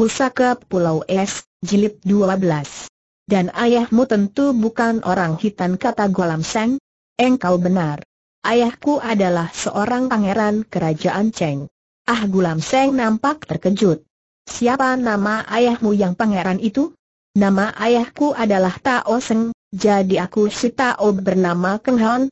Pusaka Pulau Es, Jilid 12. Dan ayahmu tentu bukan orang hitam kata Golam Seng? Engkau benar. Ayahku adalah seorang pangeran kerajaan Cheng. Ah Gulam Seng nampak terkejut. Siapa nama ayahmu yang pangeran itu? Nama ayahku adalah Tao Seng, jadi aku si Tao bernama Keng Hon.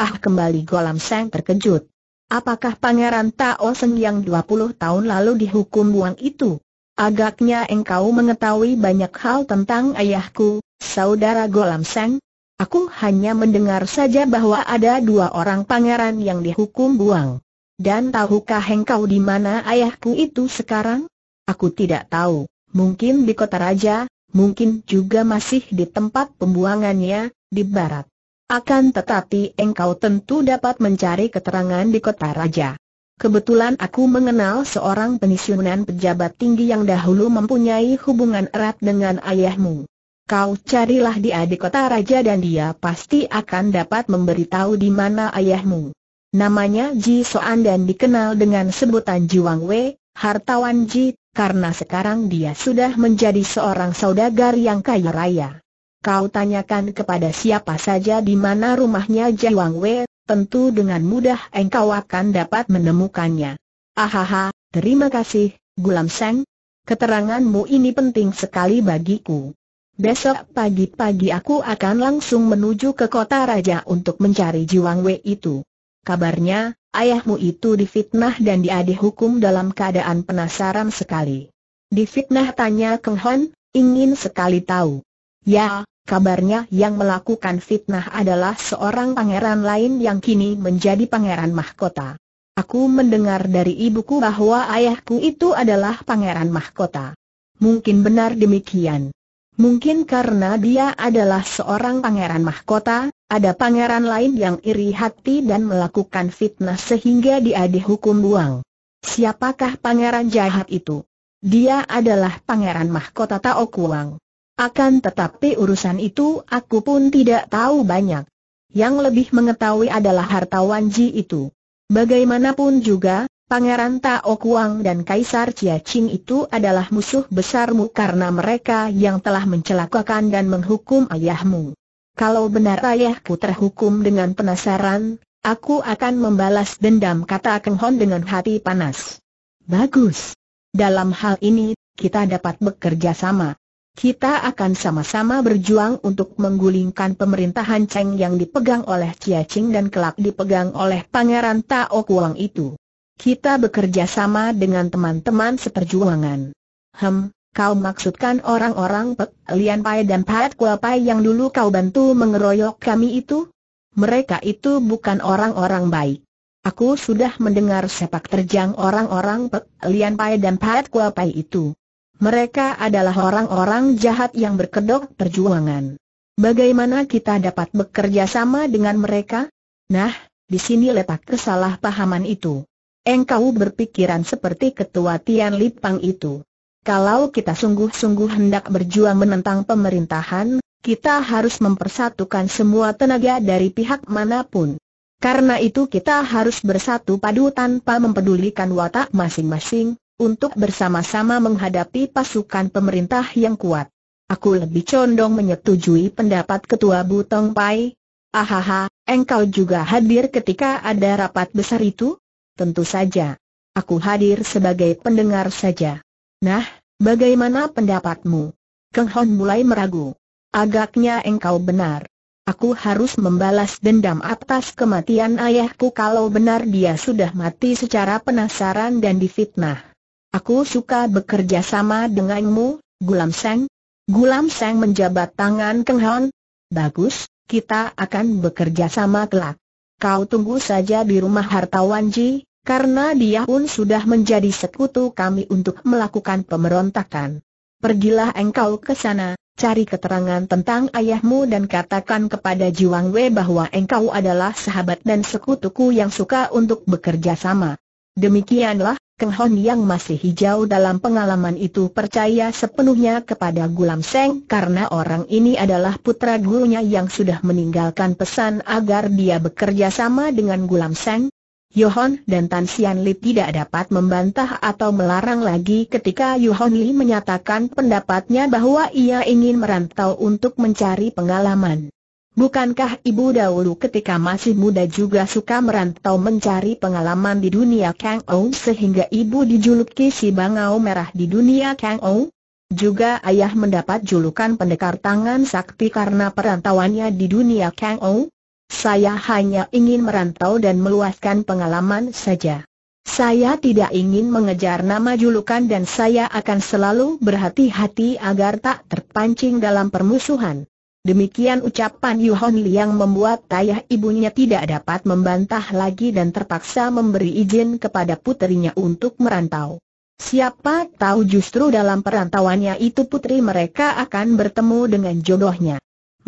Ah kembali Golam Seng terkejut. Apakah pangeran Tao Seng yang 20 tahun lalu dihukum buang itu? Agaknya engkau mengetahui banyak hal tentang ayahku, saudara Golam Seng. Aku hanya mendengar saja bahwa ada dua orang pangeran yang dihukum buang. Dan tahukah engkau di mana ayahku itu sekarang? Aku tidak tahu, mungkin di kota raja, mungkin juga masih di tempat pembuangannya, di barat. Akan tetapi engkau tentu dapat mencari keterangan di kota raja. Kebetulan aku mengenal seorang pensiunan pejabat tinggi yang dahulu mempunyai hubungan erat dengan ayahmu. Kau carilah di adik kota raja dan dia pasti akan dapat memberitahu di mana ayahmu. Namanya Ji Soan dan dikenal dengan sebutan Jiwang Wei, hartawan Ji, karena sekarang dia sudah menjadi seorang saudagar yang kaya raya. Kau tanyakan kepada siapa saja di mana rumahnya Jiwang Wei, tentu dengan mudah engkau akan dapat menemukannya. Ahaha, terima kasih, Gulam Seng. Keteranganmu ini penting sekali bagiku. Besok pagi-pagi aku akan langsung menuju ke kota raja untuk mencari Jiwang Wei itu. Kabarnya, ayahmu itu difitnah dan diadih hukum dalam keadaan penasaran sekali. Difitnah tanya Keng Hon, ingin sekali tahu. Ya, Kabarnya yang melakukan fitnah adalah seorang pangeran lain yang kini menjadi pangeran mahkota. Aku mendengar dari ibuku bahwa ayahku itu adalah pangeran mahkota. Mungkin benar demikian. Mungkin karena dia adalah seorang pangeran mahkota, ada pangeran lain yang iri hati dan melakukan fitnah sehingga dia dihukum buang. Siapakah pangeran jahat itu? Dia adalah pangeran mahkota Taokuang. Akan tetapi urusan itu aku pun tidak tahu banyak. Yang lebih mengetahui adalah hartawan Ji itu. Bagaimanapun juga, Pangeran Tao Kuang dan Kaisar Chia Ching itu adalah musuh besarmu karena mereka yang telah mencelakakan dan menghukum ayahmu. Kalau benar ayahku terhukum dengan penasaran, aku akan membalas dendam kata Keng Hon dengan hati panas. Bagus. Dalam hal ini, kita dapat bekerja sama. Kita akan sama-sama berjuang untuk menggulingkan pemerintahan Cheng yang dipegang oleh Chia Ching dan kelak dipegang oleh Pangeran Tao Kuang itu. Kita bekerja sama dengan teman-teman seperjuangan. Hem, kau maksudkan orang-orang Pek Lian Pai dan Pat Kua Pai yang dulu kau bantu mengeroyok kami itu? Mereka itu bukan orang-orang baik. Aku sudah mendengar sepak terjang orang-orang Pek Lian Pai dan Pat Kua Pai itu. Mereka adalah orang-orang jahat yang berkedok perjuangan. Bagaimana kita dapat bekerja sama dengan mereka? Nah, di sini letak kesalahpahaman itu. Engkau berpikiran seperti ketua Tian Lipang itu. Kalau kita sungguh-sungguh hendak berjuang menentang pemerintahan, kita harus mempersatukan semua tenaga dari pihak manapun. Karena itu kita harus bersatu padu tanpa mempedulikan watak masing-masing, untuk bersama-sama menghadapi pasukan pemerintah yang kuat. Aku lebih condong menyetujui pendapat Ketua Butong Pai. Ahaha, engkau juga hadir ketika ada rapat besar itu? Tentu saja. Aku hadir sebagai pendengar saja. Nah, bagaimana pendapatmu? Keng Hon mulai meragu. Agaknya engkau benar. Aku harus membalas dendam atas kematian ayahku kalau benar dia sudah mati secara penasaran dan difitnah. Aku suka bekerja sama denganmu, Gulam Seng. Gulam Seng menjabat tangan Keng Hon. Bagus, kita akan bekerja sama kelak. Kau tunggu saja di rumah hartawan Ji, karena dia pun sudah menjadi sekutu kami untuk melakukan pemberontakan. Pergilah engkau ke sana, cari keterangan tentang ayahmu dan katakan kepada Jiwang Wei bahwa engkau adalah sahabat dan sekutuku yang suka untuk bekerja sama. Demikianlah, Kehon yang masih hijau dalam pengalaman itu percaya sepenuhnya kepada Gulam Seng karena orang ini adalah putra gurunya yang sudah meninggalkan pesan agar dia bekerja sama dengan Gulam Seng. Yohon dan Tan Sian Li tidak dapat membantah atau melarang lagi ketika Yohon Li menyatakan pendapatnya bahwa ia ingin merantau untuk mencari pengalaman. Bukankah ibu dahulu ketika masih muda juga suka merantau mencari pengalaman di dunia Kang Ou sehingga ibu dijuluki si Bangau Merah di dunia Kang Ou? Juga ayah mendapat julukan pendekar tangan sakti karena perantauannya di dunia Kang Ou? Saya hanya ingin merantau dan meluaskan pengalaman saja. Saya tidak ingin mengejar nama julukan dan saya akan selalu berhati-hati agar tak terpancing dalam permusuhan. Demikian ucapan Yu Hon Li yang membuat tayah ibunya tidak dapat membantah lagi dan terpaksa memberi izin kepada puterinya untuk merantau. Siapa tahu justru dalam perantauannya itu putri mereka akan bertemu dengan jodohnya.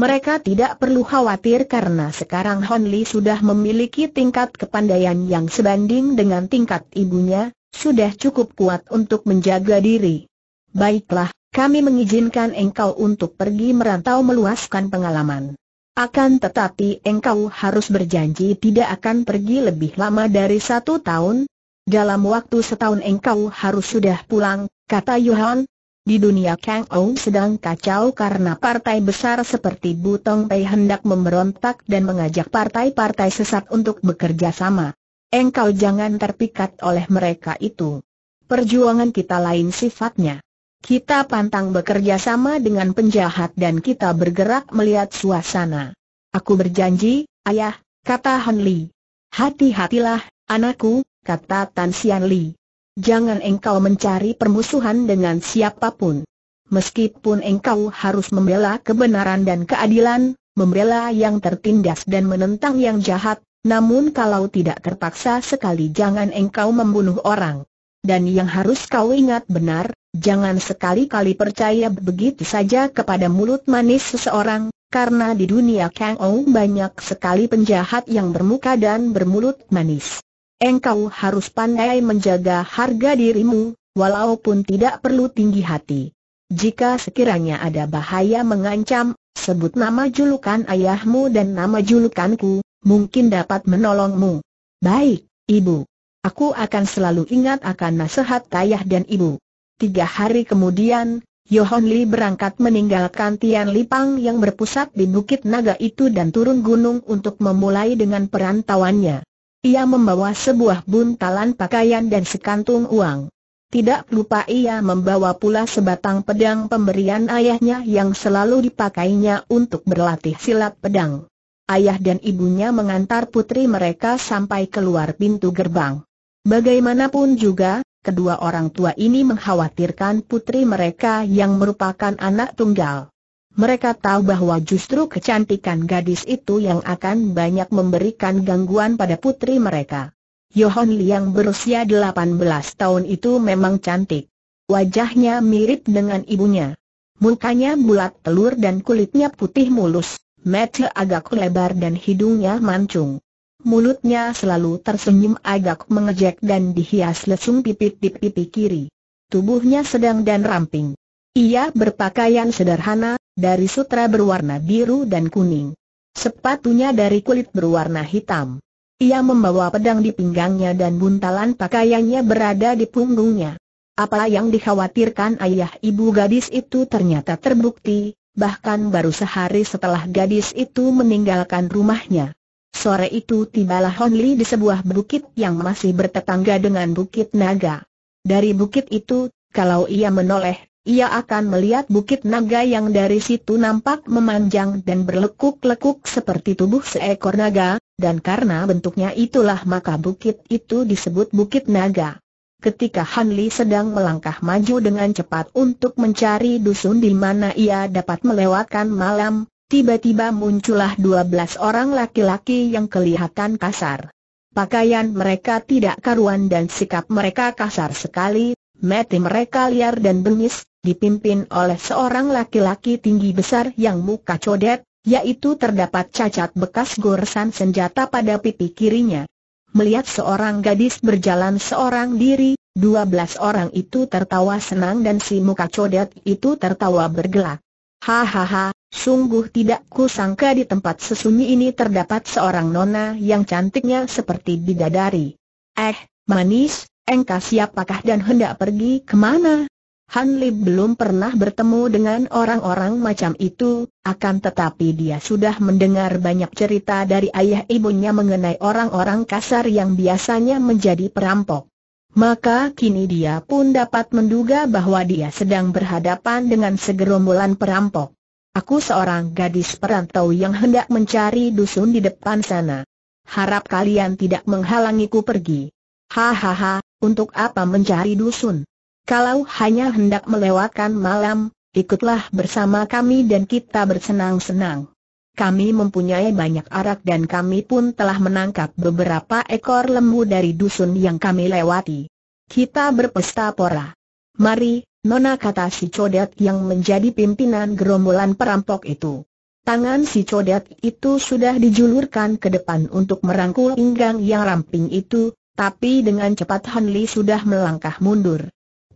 Mereka tidak perlu khawatir karena sekarang Hon Li sudah memiliki tingkat kepandaian yang sebanding dengan tingkat ibunya, sudah cukup kuat untuk menjaga diri. Baiklah, kami mengizinkan engkau untuk pergi merantau meluaskan pengalaman. Akan tetapi engkau harus berjanji tidak akan pergi lebih lama dari satu tahun. Dalam waktu setahun engkau harus sudah pulang, kata Yohan. Di dunia Kang Ou sedang kacau karena partai besar seperti Butong Pei hendak memberontak dan mengajak partai-partai sesat untuk bekerja sama. Engkau jangan terpikat oleh mereka itu. Perjuangan kita lain sifatnya. Kita pantang bekerja sama dengan penjahat dan kita bergerak melihat suasana. Aku berjanji, ayah, kata Han Li. Hati-hatilah, anakku, kata Tan Xian Li. Jangan engkau mencari permusuhan dengan siapapun. Meskipun engkau harus membela kebenaran dan keadilan, membela yang tertindas dan menentang yang jahat, namun kalau tidak terpaksa sekali jangan engkau membunuh orang. Dan yang harus kau ingat benar, Jangan sekali-kali percaya begitu saja kepada mulut manis seseorang, karena di dunia Kang Ou banyak sekali penjahat yang bermuka dan bermulut manis. Engkau harus pandai menjaga harga dirimu, walaupun tidak perlu tinggi hati. Jika sekiranya ada bahaya mengancam, sebut nama julukan ayahmu dan nama julukanku, mungkin dapat menolongmu. Baik, ibu. Aku akan selalu ingat akan nasihat ayah dan ibu. Tiga hari kemudian, Yohon Li berangkat meninggalkan Tian Lipang yang berpusat di Bukit Naga itu dan turun gunung untuk memulai dengan perantauannya. Ia membawa sebuah buntalan pakaian dan sekantung uang. Tidak lupa ia membawa pula sebatang pedang pemberian ayahnya yang selalu dipakainya untuk berlatih silat pedang. Ayah dan ibunya mengantar putri mereka sampai keluar pintu gerbang. Bagaimanapun juga, kedua orang tua ini mengkhawatirkan putri mereka yang merupakan anak tunggal. Mereka tahu bahwa justru kecantikan gadis itu yang akan banyak memberikan gangguan pada putri mereka. Yohon yang berusia 18 tahun itu memang cantik. Wajahnya mirip dengan ibunya. Mukanya bulat telur dan kulitnya putih mulus, mata agak lebar dan hidungnya mancung. Mulutnya selalu tersenyum agak mengejek dan dihias lesung pipit di pipi kiri. Tubuhnya sedang dan ramping. Ia berpakaian sederhana, dari sutra berwarna biru dan kuning. Sepatunya dari kulit berwarna hitam. Ia membawa pedang di pinggangnya dan buntalan pakaiannya berada di punggungnya. Apa yang dikhawatirkan ayah ibu gadis itu ternyata terbukti, bahkan baru sehari setelah gadis itu meninggalkan rumahnya. Sore itu tibalah Hon Li di sebuah bukit yang masih bertetangga dengan Bukit Naga. Dari bukit itu, kalau ia menoleh, ia akan melihat Bukit Naga yang dari situ nampak memanjang dan berlekuk-lekuk seperti tubuh seekor naga, dan karena bentuknya itulah maka bukit itu disebut Bukit Naga. Ketika Han Li sedang melangkah maju dengan cepat untuk mencari dusun di mana ia dapat melewatkan malam, Tiba-tiba muncullah dua belas orang laki-laki yang kelihatan kasar. Pakaian mereka tidak karuan dan sikap mereka kasar sekali, mati mereka liar dan bengis, dipimpin oleh seorang laki-laki tinggi besar yang muka codet, yaitu terdapat cacat bekas goresan senjata pada pipi kirinya. Melihat seorang gadis berjalan seorang diri, dua belas orang itu tertawa senang dan si muka codet itu tertawa bergelak. Hahaha, sungguh tidak kusangka di tempat sesunyi ini terdapat seorang nona yang cantiknya seperti bidadari. Eh, manis, engkau siapakah dan hendak pergi kemana? Hanlib belum pernah bertemu dengan orang-orang macam itu, akan tetapi dia sudah mendengar banyak cerita dari ayah ibunya mengenai orang-orang kasar yang biasanya menjadi perampok maka kini dia pun dapat menduga bahwa dia sedang berhadapan dengan segerombolan perampok. Aku seorang gadis perantau yang hendak mencari dusun di depan sana. Harap kalian tidak menghalangiku pergi. Hahaha, untuk apa mencari dusun? Kalau hanya hendak melewatkan malam, ikutlah bersama kami dan kita bersenang-senang. Kami mempunyai banyak arak dan kami pun telah menangkap beberapa ekor lembu dari dusun yang kami lewati. Kita berpesta pora. Mari, Nona kata si Codet yang menjadi pimpinan gerombolan perampok itu. Tangan si Codet itu sudah dijulurkan ke depan untuk merangkul pinggang yang ramping itu, tapi dengan cepat Hanli sudah melangkah mundur.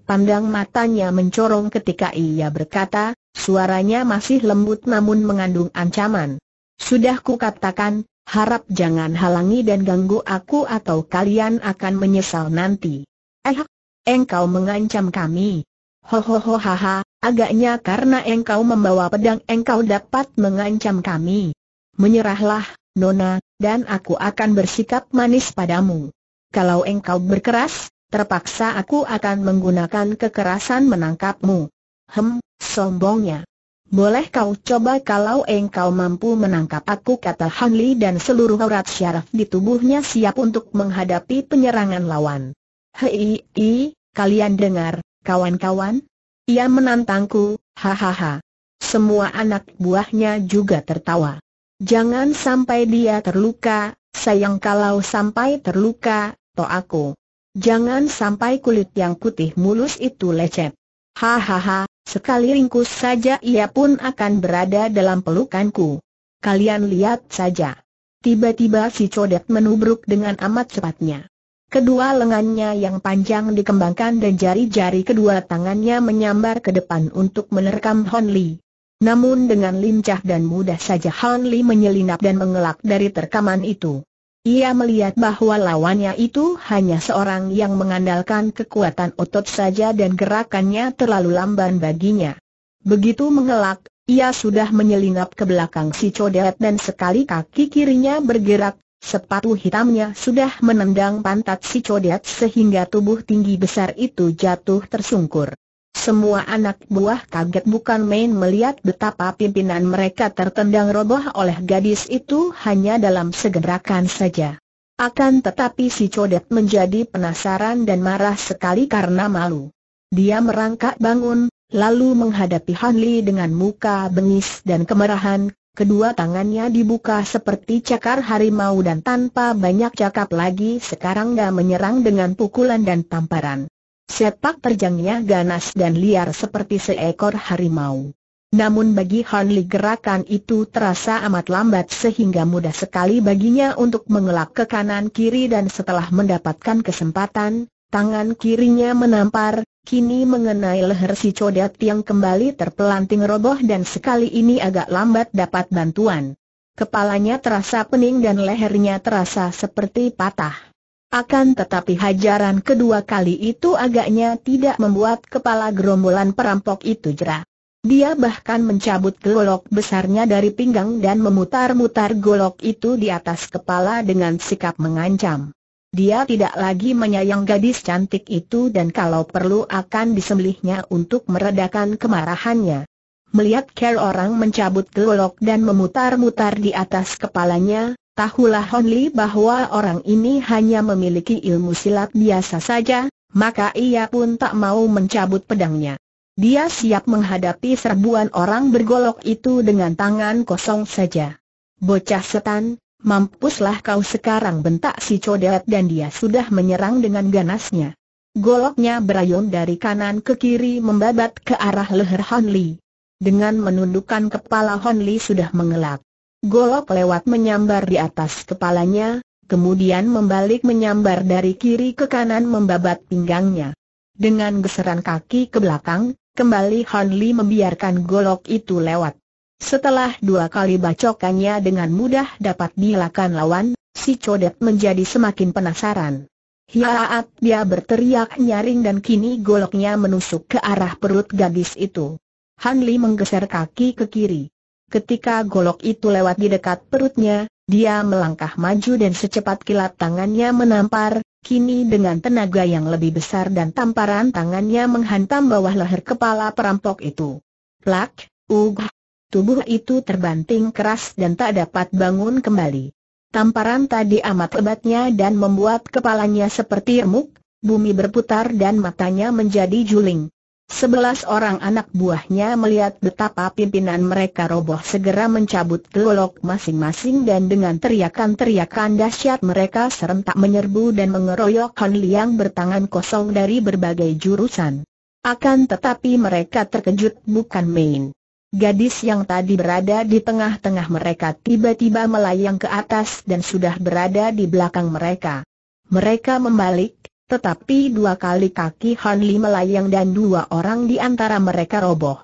Pandang matanya mencorong ketika ia berkata, suaranya masih lembut namun mengandung ancaman. Sudah kukatakan, harap jangan halangi dan ganggu aku atau kalian akan menyesal nanti. Eh, engkau mengancam kami. Ho ho ho ha ha, agaknya karena engkau membawa pedang engkau dapat mengancam kami. Menyerahlah, Nona, dan aku akan bersikap manis padamu. Kalau engkau berkeras, Terpaksa aku akan menggunakan kekerasan menangkapmu. Hem, sombongnya. Boleh kau coba kalau engkau mampu menangkap aku kata Han Li dan seluruh urat syaraf di tubuhnya siap untuk menghadapi penyerangan lawan. Hei, i, kalian dengar, kawan-kawan? Ia menantangku, hahaha. Semua anak buahnya juga tertawa. Jangan sampai dia terluka, sayang kalau sampai terluka, to aku. Jangan sampai kulit yang putih mulus itu lecet. Hahaha, sekali ringkus saja ia pun akan berada dalam pelukanku. Kalian lihat saja. Tiba-tiba si codet menubruk dengan amat cepatnya. Kedua lengannya yang panjang dikembangkan dan jari-jari kedua tangannya menyambar ke depan untuk menerkam Hon Li. Namun dengan lincah dan mudah saja Hon Li menyelinap dan mengelak dari terkaman itu. Ia melihat bahwa lawannya itu hanya seorang yang mengandalkan kekuatan otot saja dan gerakannya terlalu lamban baginya. Begitu mengelak, ia sudah menyelinap ke belakang si codet dan sekali kaki kirinya bergerak, sepatu hitamnya sudah menendang pantat si codet sehingga tubuh tinggi besar itu jatuh tersungkur. Semua anak buah kaget bukan main melihat betapa pimpinan mereka tertendang roboh oleh gadis itu hanya dalam segerakan saja. Akan tetapi si codet menjadi penasaran dan marah sekali karena malu. Dia merangkak bangun, lalu menghadapi Han Li dengan muka bengis dan kemerahan, kedua tangannya dibuka seperti cakar harimau dan tanpa banyak cakap lagi sekarang dia menyerang dengan pukulan dan tamparan. Sepak terjangnya ganas dan liar seperti seekor harimau. Namun bagi Han gerakan itu terasa amat lambat sehingga mudah sekali baginya untuk mengelak ke kanan kiri dan setelah mendapatkan kesempatan, tangan kirinya menampar, kini mengenai leher si codet yang kembali terpelanting roboh dan sekali ini agak lambat dapat bantuan. Kepalanya terasa pening dan lehernya terasa seperti patah. Akan tetapi hajaran kedua kali itu agaknya tidak membuat kepala gerombolan perampok itu jerah. Dia bahkan mencabut golok besarnya dari pinggang dan memutar-mutar golok itu di atas kepala dengan sikap mengancam. Dia tidak lagi menyayang gadis cantik itu dan kalau perlu akan disembelihnya untuk meredakan kemarahannya. Melihat care orang mencabut golok dan memutar-mutar di atas kepalanya, Tahulah Hon Honli bahwa orang ini hanya memiliki ilmu silat biasa saja, maka ia pun tak mau mencabut pedangnya. Dia siap menghadapi serbuan orang bergolok itu dengan tangan kosong saja. Bocah setan, mampuslah kau sekarang bentak si codet dan dia sudah menyerang dengan ganasnya. Goloknya berayun dari kanan ke kiri membabat ke arah leher Hon Li. Dengan menundukkan kepala Hon Li sudah mengelak. Golok lewat menyambar di atas kepalanya, kemudian membalik menyambar dari kiri ke kanan membabat pinggangnya. Dengan geseran kaki ke belakang, kembali Han Li membiarkan golok itu lewat. Setelah dua kali bacokannya dengan mudah dapat dilakukan lawan, si codet menjadi semakin penasaran. Hiaat dia berteriak nyaring dan kini goloknya menusuk ke arah perut gadis itu. Han menggeser kaki ke kiri. Ketika golok itu lewat di dekat perutnya, dia melangkah maju dan secepat kilat tangannya menampar, kini dengan tenaga yang lebih besar dan tamparan tangannya menghantam bawah leher kepala perampok itu. Plak, ugh, tubuh itu terbanting keras dan tak dapat bangun kembali. Tamparan tadi amat hebatnya dan membuat kepalanya seperti remuk, bumi berputar dan matanya menjadi juling. Sebelas orang anak buahnya melihat betapa pimpinan mereka roboh segera mencabut golok masing-masing dan dengan teriakan-teriakan dahsyat mereka serentak menyerbu dan mengeroyok Han Liang bertangan kosong dari berbagai jurusan. Akan tetapi mereka terkejut bukan main. Gadis yang tadi berada di tengah-tengah mereka tiba-tiba melayang ke atas dan sudah berada di belakang mereka. Mereka membalik, tetapi dua kali kaki Han Li melayang dan dua orang di antara mereka roboh.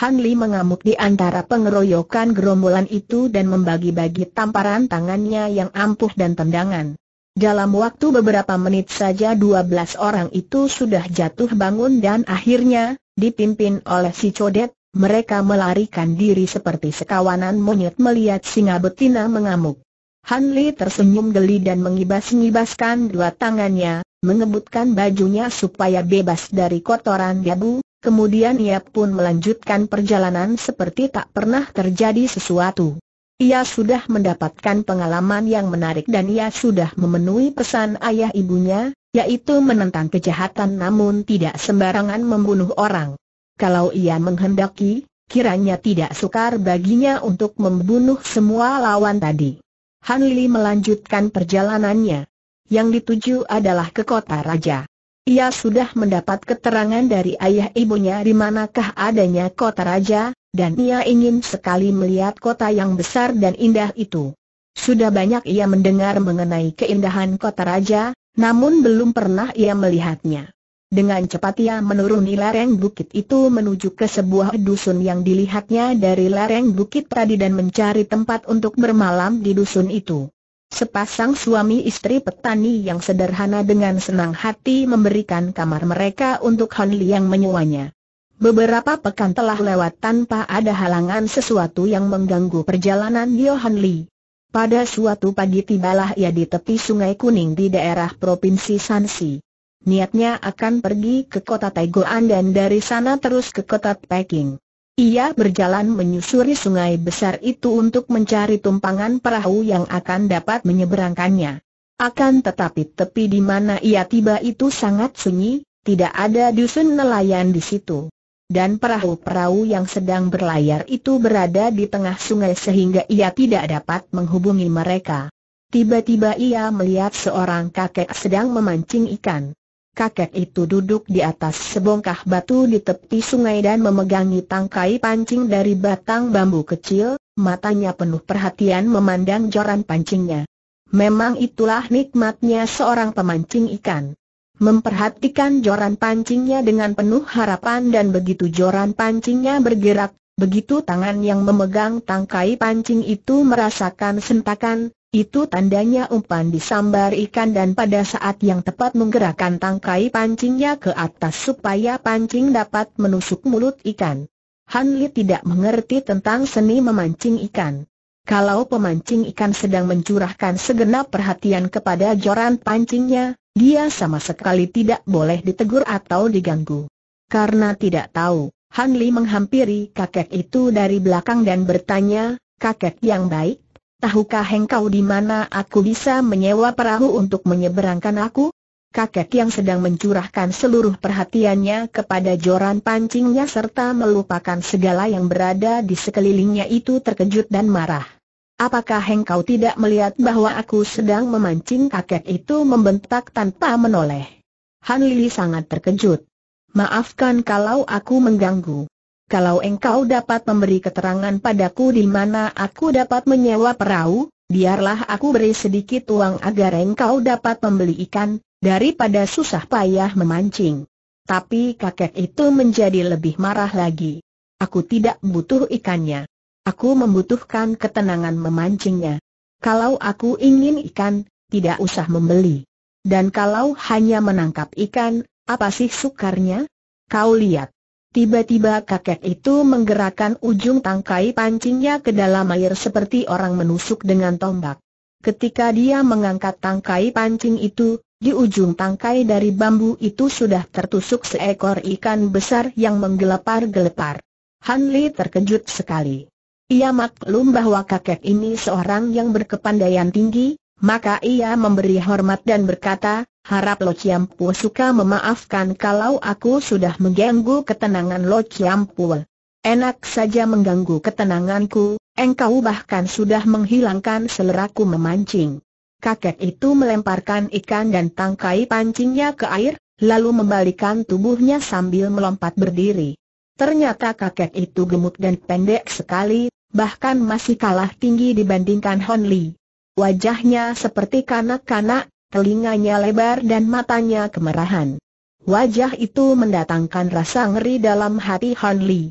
Han Li mengamuk di antara pengeroyokan gerombolan itu dan membagi-bagi tamparan tangannya yang ampuh dan tendangan. Dalam waktu beberapa menit saja dua belas orang itu sudah jatuh bangun dan akhirnya, dipimpin oleh si codet, mereka melarikan diri seperti sekawanan monyet melihat singa betina mengamuk. Han Li tersenyum geli dan mengibas-ngibaskan dua tangannya, mengebutkan bajunya supaya bebas dari kotoran debu, kemudian ia pun melanjutkan perjalanan seperti tak pernah terjadi sesuatu. Ia sudah mendapatkan pengalaman yang menarik dan ia sudah memenuhi pesan ayah ibunya, yaitu menentang kejahatan namun tidak sembarangan membunuh orang. Kalau ia menghendaki, kiranya tidak sukar baginya untuk membunuh semua lawan tadi. Han Li melanjutkan perjalanannya yang dituju adalah ke kota raja. Ia sudah mendapat keterangan dari ayah ibunya di manakah adanya kota raja, dan ia ingin sekali melihat kota yang besar dan indah itu. Sudah banyak ia mendengar mengenai keindahan kota raja, namun belum pernah ia melihatnya. Dengan cepat ia menuruni lereng bukit itu menuju ke sebuah dusun yang dilihatnya dari lereng bukit tadi dan mencari tempat untuk bermalam di dusun itu. Sepasang suami istri petani yang sederhana dengan senang hati memberikan kamar mereka untuk Han Li yang menyewanya. Beberapa pekan telah lewat tanpa ada halangan sesuatu yang mengganggu perjalanan Han Li. Pada suatu pagi tibalah ia di tepi sungai kuning di daerah Provinsi Shanxi. Niatnya akan pergi ke kota Taiguan dan dari sana terus ke kota Peking. Ia berjalan menyusuri sungai besar itu untuk mencari tumpangan perahu yang akan dapat menyeberangkannya. Akan tetapi tepi di mana ia tiba itu sangat sunyi, tidak ada dusun nelayan di situ. Dan perahu-perahu yang sedang berlayar itu berada di tengah sungai sehingga ia tidak dapat menghubungi mereka. Tiba-tiba ia melihat seorang kakek sedang memancing ikan kakek itu duduk di atas sebongkah batu di tepi sungai dan memegangi tangkai pancing dari batang bambu kecil, matanya penuh perhatian memandang joran pancingnya. Memang itulah nikmatnya seorang pemancing ikan. Memperhatikan joran pancingnya dengan penuh harapan dan begitu joran pancingnya bergerak, begitu tangan yang memegang tangkai pancing itu merasakan sentakan, itu tandanya umpan disambar ikan dan pada saat yang tepat menggerakkan tangkai pancingnya ke atas supaya pancing dapat menusuk mulut ikan. Han Li tidak mengerti tentang seni memancing ikan. Kalau pemancing ikan sedang mencurahkan segenap perhatian kepada joran pancingnya, dia sama sekali tidak boleh ditegur atau diganggu. Karena tidak tahu, Han Li menghampiri kakek itu dari belakang dan bertanya, kakek yang baik, Tahukah engkau di mana aku bisa menyewa perahu untuk menyeberangkan aku? Kakek yang sedang mencurahkan seluruh perhatiannya kepada joran pancingnya serta melupakan segala yang berada di sekelilingnya itu terkejut dan marah. Apakah engkau tidak melihat bahwa aku sedang memancing kakek itu membentak tanpa menoleh? Han Lili sangat terkejut. Maafkan kalau aku mengganggu kalau engkau dapat memberi keterangan padaku di mana aku dapat menyewa perahu, biarlah aku beri sedikit uang agar engkau dapat membeli ikan, daripada susah payah memancing. Tapi kakek itu menjadi lebih marah lagi. Aku tidak butuh ikannya. Aku membutuhkan ketenangan memancingnya. Kalau aku ingin ikan, tidak usah membeli. Dan kalau hanya menangkap ikan, apa sih sukarnya? Kau lihat, Tiba-tiba kakek itu menggerakkan ujung tangkai pancingnya ke dalam air seperti orang menusuk dengan tombak. Ketika dia mengangkat tangkai pancing itu, di ujung tangkai dari bambu itu sudah tertusuk seekor ikan besar yang menggelepar-gelepar. Han Li terkejut sekali. Ia maklum bahwa kakek ini seorang yang berkepandaian tinggi, maka ia memberi hormat dan berkata, Harap Lo Chiampu suka memaafkan kalau aku sudah mengganggu ketenangan Lo Chiampu. Enak saja mengganggu ketenanganku, engkau bahkan sudah menghilangkan seleraku memancing. Kakek itu melemparkan ikan dan tangkai pancingnya ke air, lalu membalikan tubuhnya sambil melompat berdiri. Ternyata kakek itu gemuk dan pendek sekali, bahkan masih kalah tinggi dibandingkan Hon Li. Wajahnya seperti kanak-kanak, telinganya lebar dan matanya kemerahan. Wajah itu mendatangkan rasa ngeri dalam hati Hon Li.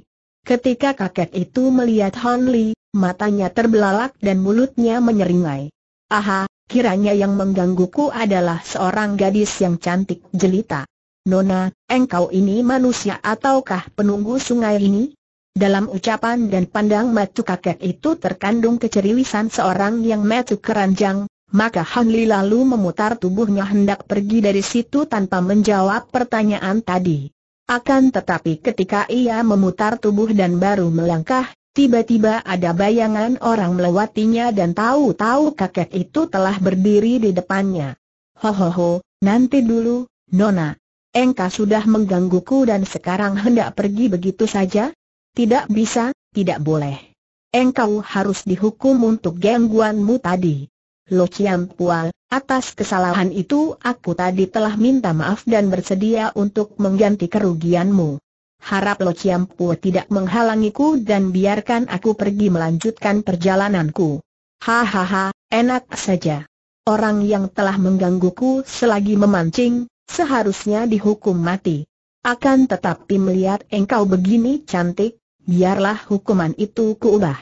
Ketika kakek itu melihat Han Li, matanya terbelalak dan mulutnya menyeringai. Aha, kiranya yang menggangguku adalah seorang gadis yang cantik jelita. Nona, engkau ini manusia ataukah penunggu sungai ini? Dalam ucapan dan pandang matu kakek itu terkandung keceriwisan seorang yang matu keranjang, maka Han Li lalu memutar tubuhnya hendak pergi dari situ tanpa menjawab pertanyaan tadi. Akan tetapi ketika ia memutar tubuh dan baru melangkah, tiba-tiba ada bayangan orang melewatinya dan tahu-tahu kakek itu telah berdiri di depannya. Ho ho ho, nanti dulu, Nona. Engkau sudah menggangguku dan sekarang hendak pergi begitu saja? Tidak bisa, tidak boleh. Engkau harus dihukum untuk gangguanmu tadi. Lo Chiam Pual, atas kesalahan itu aku tadi telah minta maaf dan bersedia untuk mengganti kerugianmu. Harap Lo Chiam Pual tidak menghalangiku dan biarkan aku pergi melanjutkan perjalananku. Hahaha, enak saja. Orang yang telah menggangguku selagi memancing, seharusnya dihukum mati. Akan tetapi melihat engkau begini cantik, biarlah hukuman itu kuubah.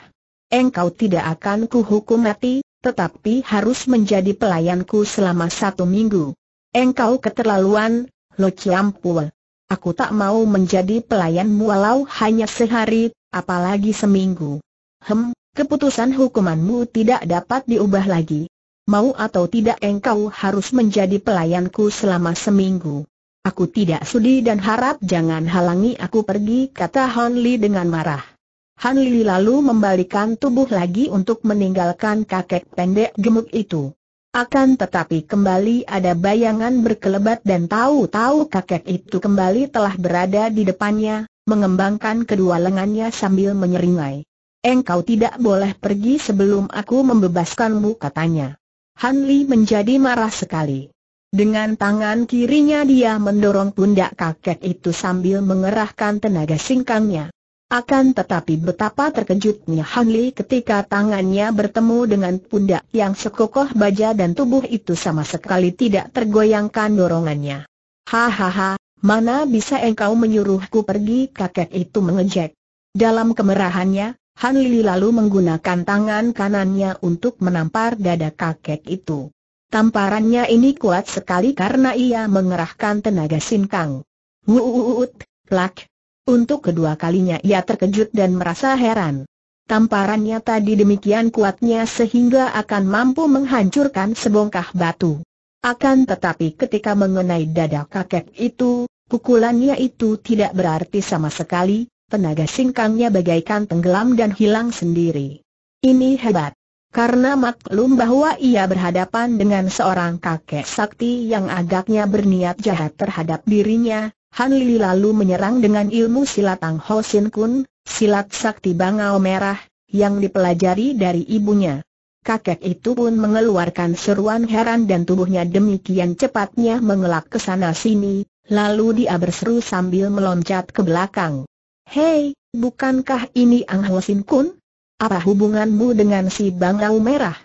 Engkau tidak akan kuhukum mati, tetapi harus menjadi pelayanku selama satu minggu. Engkau keterlaluan, Lo Ciampul. Aku tak mau menjadi pelayanmu walau hanya sehari, apalagi seminggu. Hem, keputusan hukumanmu tidak dapat diubah lagi. Mau atau tidak engkau harus menjadi pelayanku selama seminggu. Aku tidak sudi dan harap jangan halangi aku pergi kata Hon Li dengan marah. Han Lili lalu membalikan tubuh lagi untuk meninggalkan kakek pendek gemuk itu. Akan tetapi kembali ada bayangan berkelebat dan tahu-tahu kakek itu kembali telah berada di depannya, mengembangkan kedua lengannya sambil menyeringai. Engkau tidak boleh pergi sebelum aku membebaskanmu katanya. Han Hanli menjadi marah sekali. Dengan tangan kirinya dia mendorong pundak kakek itu sambil mengerahkan tenaga singkangnya. Akan tetapi betapa terkejutnya Hang Li ketika tangannya bertemu dengan pundak yang sekokoh baja dan tubuh itu sama sekali tidak tergoyangkan dorongannya. Hahaha, mana bisa engkau menyuruhku pergi kakek itu mengejek. Dalam kemerahannya, Han Li lalu menggunakan tangan kanannya untuk menampar dada kakek itu. Tamparannya ini kuat sekali karena ia mengerahkan tenaga sinkang. Wuuut, plak, untuk kedua kalinya ia terkejut dan merasa heran. Tamparannya tadi demikian kuatnya sehingga akan mampu menghancurkan sebongkah batu. Akan tetapi ketika mengenai dada kakek itu, pukulannya itu tidak berarti sama sekali, tenaga singkangnya bagaikan tenggelam dan hilang sendiri. Ini hebat. Karena maklum bahwa ia berhadapan dengan seorang kakek sakti yang agaknya berniat jahat terhadap dirinya, Han Li lalu menyerang dengan ilmu silat Ang Ho Sin Kun, silat sakti bangau merah, yang dipelajari dari ibunya. Kakek itu pun mengeluarkan seruan heran dan tubuhnya demikian cepatnya mengelak ke sana sini, lalu dia berseru sambil meloncat ke belakang. Hei, bukankah ini Ang Ho Sin Kun? Apa hubunganmu dengan si bangau merah?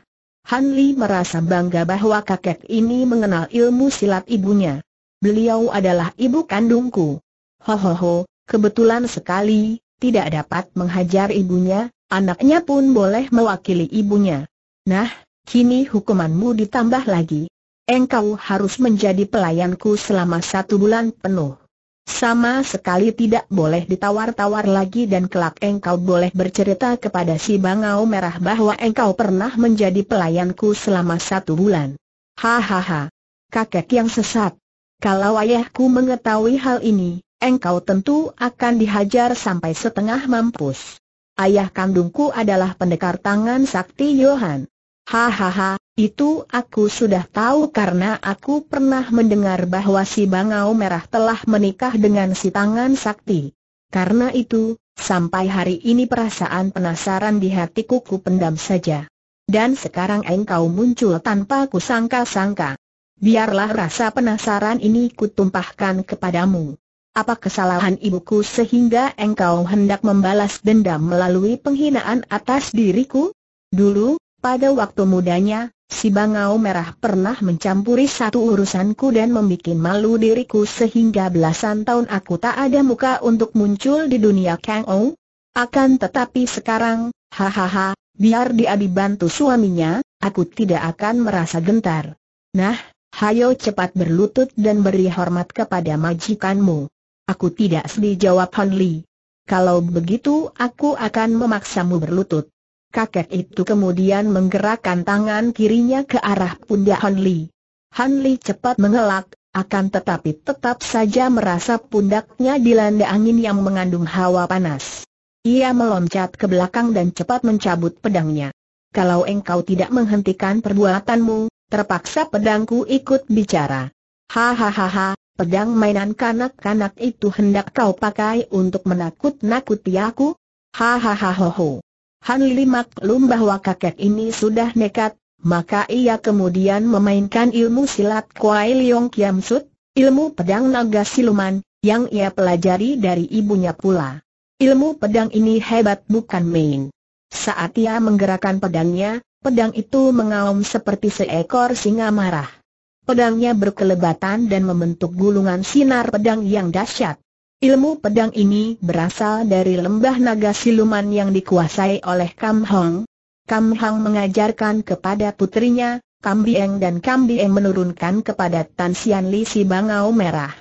Han Li merasa bangga bahwa kakek ini mengenal ilmu silat ibunya beliau adalah ibu kandungku. Ho ho ho, kebetulan sekali, tidak dapat menghajar ibunya, anaknya pun boleh mewakili ibunya. Nah, kini hukumanmu ditambah lagi. Engkau harus menjadi pelayanku selama satu bulan penuh. Sama sekali tidak boleh ditawar-tawar lagi dan kelak engkau boleh bercerita kepada si bangau merah bahwa engkau pernah menjadi pelayanku selama satu bulan. Hahaha. Kakek yang sesat. Kalau ayahku mengetahui hal ini, engkau tentu akan dihajar sampai setengah mampus. Ayah kandungku adalah pendekar tangan sakti Johan. Hahaha, itu aku sudah tahu karena aku pernah mendengar bahwa si Bangau Merah telah menikah dengan si tangan sakti. Karena itu, sampai hari ini perasaan penasaran di hatiku ku pendam saja. Dan sekarang engkau muncul tanpa kusangka-sangka biarlah rasa penasaran ini kutumpahkan kepadamu. Apa kesalahan ibuku sehingga engkau hendak membalas dendam melalui penghinaan atas diriku? Dulu, pada waktu mudanya, si bangau merah pernah mencampuri satu urusanku dan membuat malu diriku sehingga belasan tahun aku tak ada muka untuk muncul di dunia Kang Ou. Akan tetapi sekarang, hahaha, biar dia dibantu suaminya, aku tidak akan merasa gentar. Nah, Hayo cepat berlutut dan beri hormat kepada majikanmu. Aku tidak sedih jawab Han Li. Kalau begitu aku akan memaksamu berlutut. Kakek itu kemudian menggerakkan tangan kirinya ke arah pundak Han Li. Han Li cepat mengelak, akan tetapi tetap saja merasa pundaknya dilanda angin yang mengandung hawa panas. Ia meloncat ke belakang dan cepat mencabut pedangnya. Kalau engkau tidak menghentikan perbuatanmu, Terpaksa pedangku ikut bicara. Hahaha, pedang mainan kanak-kanak itu hendak kau pakai untuk menakut-nakuti aku? Hahaha ho. Han Li maklum bahwa kakek ini sudah nekat, maka ia kemudian memainkan ilmu silat Kuai Leong Kiam Sut, ilmu pedang naga siluman, yang ia pelajari dari ibunya pula. Ilmu pedang ini hebat bukan main. Saat ia menggerakkan pedangnya, Pedang itu mengaum seperti seekor singa marah. Pedangnya berkelebatan dan membentuk gulungan sinar pedang yang dahsyat. Ilmu pedang ini berasal dari lembah naga siluman yang dikuasai oleh Kam Hong. Kam Hong mengajarkan kepada putrinya, Kam Bieng dan Kam Bieng menurunkan kepada Tan Sian Li si bangau merah.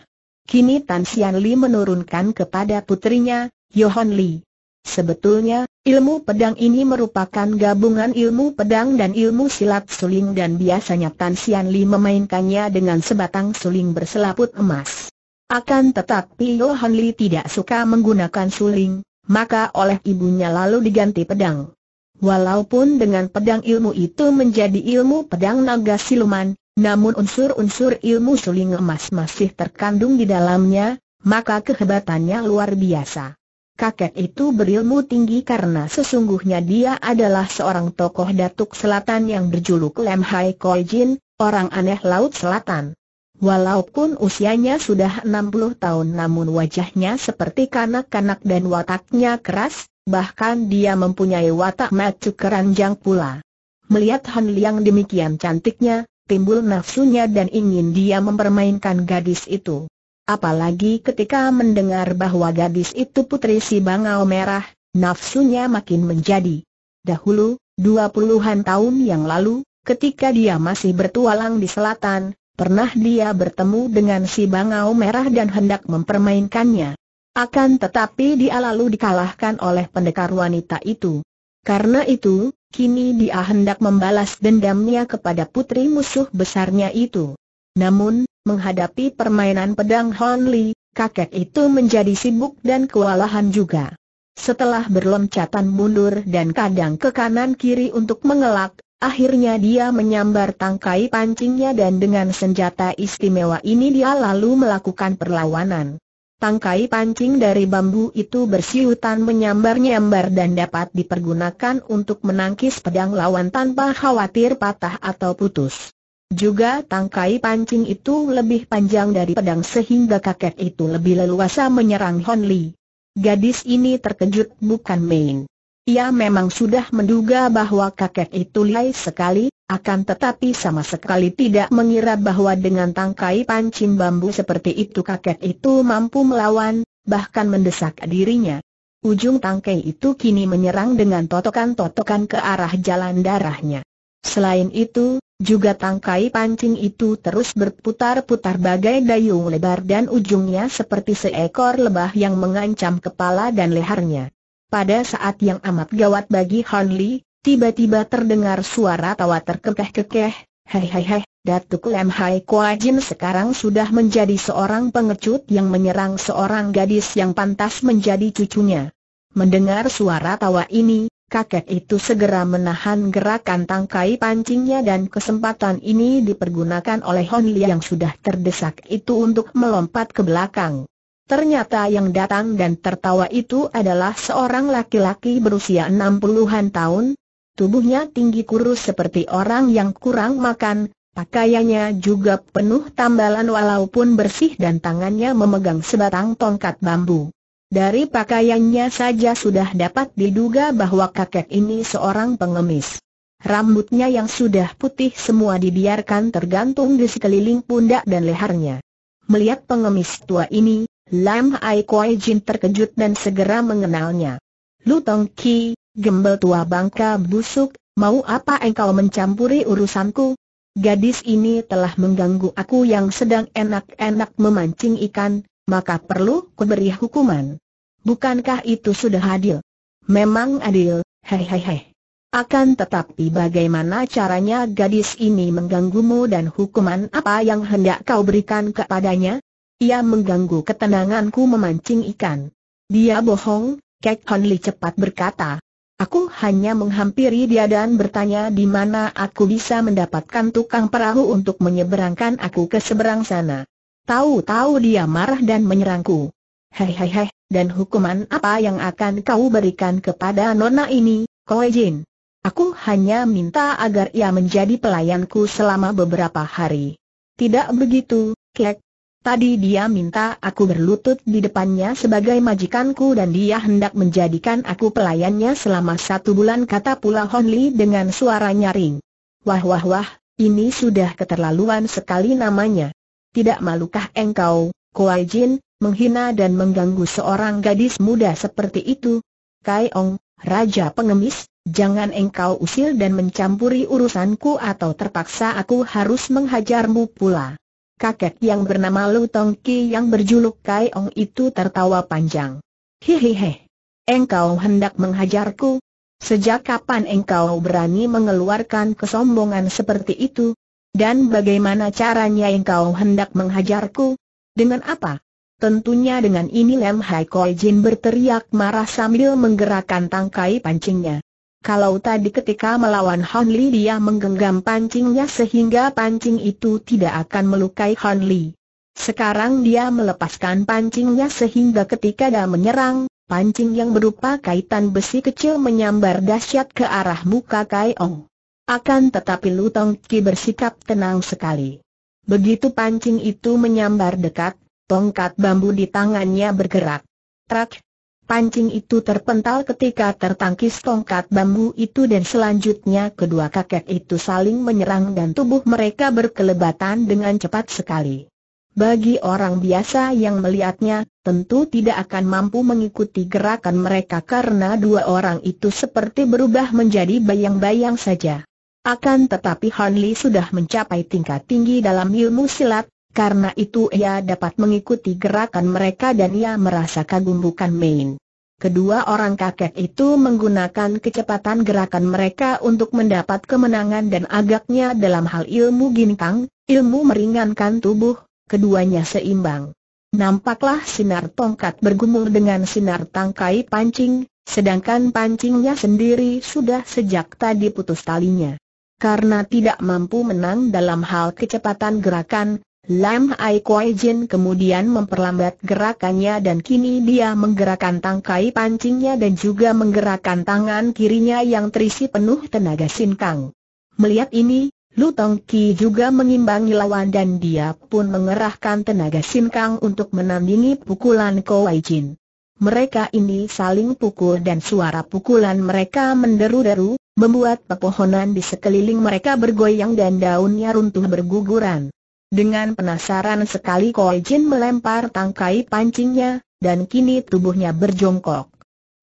Kini Tan Sian Li menurunkan kepada putrinya, Yohon Li. Sebetulnya, ilmu pedang ini merupakan gabungan ilmu pedang dan ilmu silat suling dan biasanya Tan Sian Li memainkannya dengan sebatang suling berselaput emas. Akan tetapi Yohan Li tidak suka menggunakan suling, maka oleh ibunya lalu diganti pedang. Walaupun dengan pedang ilmu itu menjadi ilmu pedang naga siluman, namun unsur-unsur ilmu suling emas masih terkandung di dalamnya, maka kehebatannya luar biasa kakek itu berilmu tinggi karena sesungguhnya dia adalah seorang tokoh datuk selatan yang berjuluk Lem Hai Koi Jin, orang aneh Laut Selatan. Walaupun usianya sudah 60 tahun namun wajahnya seperti kanak-kanak dan wataknya keras, bahkan dia mempunyai watak macu keranjang pula. Melihat Han Liang demikian cantiknya, timbul nafsunya dan ingin dia mempermainkan gadis itu. Apalagi ketika mendengar bahwa gadis itu putri si Bangau Merah, nafsunya makin menjadi. Dahulu, dua puluhan tahun yang lalu, ketika dia masih bertualang di selatan, pernah dia bertemu dengan si Bangau Merah dan hendak mempermainkannya. Akan tetapi dia lalu dikalahkan oleh pendekar wanita itu. Karena itu, kini dia hendak membalas dendamnya kepada putri musuh besarnya itu. Namun, Menghadapi permainan pedang Hon Li, kakek itu menjadi sibuk dan kewalahan juga. Setelah berloncatan mundur dan kadang ke kanan kiri untuk mengelak, akhirnya dia menyambar tangkai pancingnya dan dengan senjata istimewa ini dia lalu melakukan perlawanan. Tangkai pancing dari bambu itu bersiutan menyambar-nyambar dan dapat dipergunakan untuk menangkis pedang lawan tanpa khawatir patah atau putus. Juga tangkai pancing itu lebih panjang dari pedang sehingga kakek itu lebih leluasa menyerang Hon Li. Gadis ini terkejut bukan main. Ia memang sudah menduga bahwa kakek itu lihai sekali, akan tetapi sama sekali tidak mengira bahwa dengan tangkai pancing bambu seperti itu kakek itu mampu melawan, bahkan mendesak dirinya. Ujung tangkai itu kini menyerang dengan totokan-totokan ke arah jalan darahnya. Selain itu, juga tangkai pancing itu terus berputar-putar bagai dayung lebar dan ujungnya seperti seekor lebah yang mengancam kepala dan lehernya. Pada saat yang amat gawat bagi Han Li, tiba-tiba terdengar suara tawa terkekeh-kekeh, hei hei hei, Datuk Lam Hai Kwa Jin sekarang sudah menjadi seorang pengecut yang menyerang seorang gadis yang pantas menjadi cucunya. Mendengar suara tawa ini, kakek itu segera menahan gerakan tangkai pancingnya dan kesempatan ini dipergunakan oleh Hon Li yang sudah terdesak itu untuk melompat ke belakang. Ternyata yang datang dan tertawa itu adalah seorang laki-laki berusia 60-an tahun, tubuhnya tinggi kurus seperti orang yang kurang makan, pakaiannya juga penuh tambalan walaupun bersih dan tangannya memegang sebatang tongkat bambu. Dari pakaiannya saja sudah dapat diduga bahwa kakek ini seorang pengemis. Rambutnya yang sudah putih semua dibiarkan tergantung di sekeliling pundak dan lehernya. Melihat pengemis tua ini, Lam Ai Koi Jin terkejut dan segera mengenalnya. Lu Tong Ki, gembel tua bangka busuk, mau apa engkau mencampuri urusanku? Gadis ini telah mengganggu aku yang sedang enak-enak memancing ikan, maka perlu kuberi hukuman. Bukankah itu sudah adil? Memang adil, hehehe. Akan tetapi bagaimana caranya gadis ini mengganggumu dan hukuman apa yang hendak kau berikan kepadanya? Ia mengganggu ketenanganku memancing ikan. Dia bohong, Kek Honli cepat berkata. Aku hanya menghampiri dia dan bertanya di mana aku bisa mendapatkan tukang perahu untuk menyeberangkan aku ke seberang sana. Tahu-tahu dia marah dan menyerangku. Hei, hei, hei! dan hukuman apa yang akan kau berikan kepada nona ini, Jin? Aku hanya minta agar ia menjadi pelayanku selama beberapa hari. Tidak begitu, Kek. Tadi dia minta aku berlutut di depannya sebagai majikanku dan dia hendak menjadikan aku pelayannya selama satu bulan kata pula Hon Lee dengan suara nyaring. Wah wah wah, ini sudah keterlaluan sekali namanya tidak malukah engkau, Kuai Jin, menghina dan mengganggu seorang gadis muda seperti itu? Kai Ong, Raja Pengemis, jangan engkau usil dan mencampuri urusanku atau terpaksa aku harus menghajarmu pula. Kakek yang bernama Lu Tong Ki yang berjuluk Kai Ong itu tertawa panjang. Hihihe. Engkau hendak menghajarku? Sejak kapan engkau berani mengeluarkan kesombongan seperti itu? Dan bagaimana caranya engkau hendak menghajarku? Dengan apa? Tentunya dengan ini Lem Hai Koi Jin berteriak marah sambil menggerakkan tangkai pancingnya. Kalau tadi ketika melawan Han Li dia menggenggam pancingnya sehingga pancing itu tidak akan melukai Han Li. Sekarang dia melepaskan pancingnya sehingga ketika dia menyerang, pancing yang berupa kaitan besi kecil menyambar dahsyat ke arah muka Kai Ong. Akan tetapi Lutong Ki bersikap tenang sekali. Begitu pancing itu menyambar dekat, tongkat bambu di tangannya bergerak. Trak! Pancing itu terpental ketika tertangkis tongkat bambu itu dan selanjutnya kedua kakek itu saling menyerang dan tubuh mereka berkelebatan dengan cepat sekali. Bagi orang biasa yang melihatnya, tentu tidak akan mampu mengikuti gerakan mereka karena dua orang itu seperti berubah menjadi bayang-bayang saja. Akan tetapi Han Li sudah mencapai tingkat tinggi dalam ilmu silat, karena itu ia dapat mengikuti gerakan mereka dan ia merasa kagum bukan main. Kedua orang kakek itu menggunakan kecepatan gerakan mereka untuk mendapat kemenangan dan agaknya dalam hal ilmu gintang, ilmu meringankan tubuh, keduanya seimbang. Nampaklah sinar tongkat bergumul dengan sinar tangkai pancing, sedangkan pancingnya sendiri sudah sejak tadi putus talinya. Karena tidak mampu menang dalam hal kecepatan gerakan, Lam Ai Kuai Jin kemudian memperlambat gerakannya dan kini dia menggerakkan tangkai pancingnya dan juga menggerakkan tangan kirinya yang terisi penuh tenaga sinkang. Melihat ini, Lu Tong Ki juga mengimbangi lawan dan dia pun mengerahkan tenaga sinkang untuk menandingi pukulan Kuai Jin. Mereka ini saling pukul dan suara pukulan mereka menderu-deru, membuat pepohonan di sekeliling mereka bergoyang dan daunnya runtuh berguguran. Dengan penasaran sekali Koi Jin melempar tangkai pancingnya, dan kini tubuhnya berjongkok.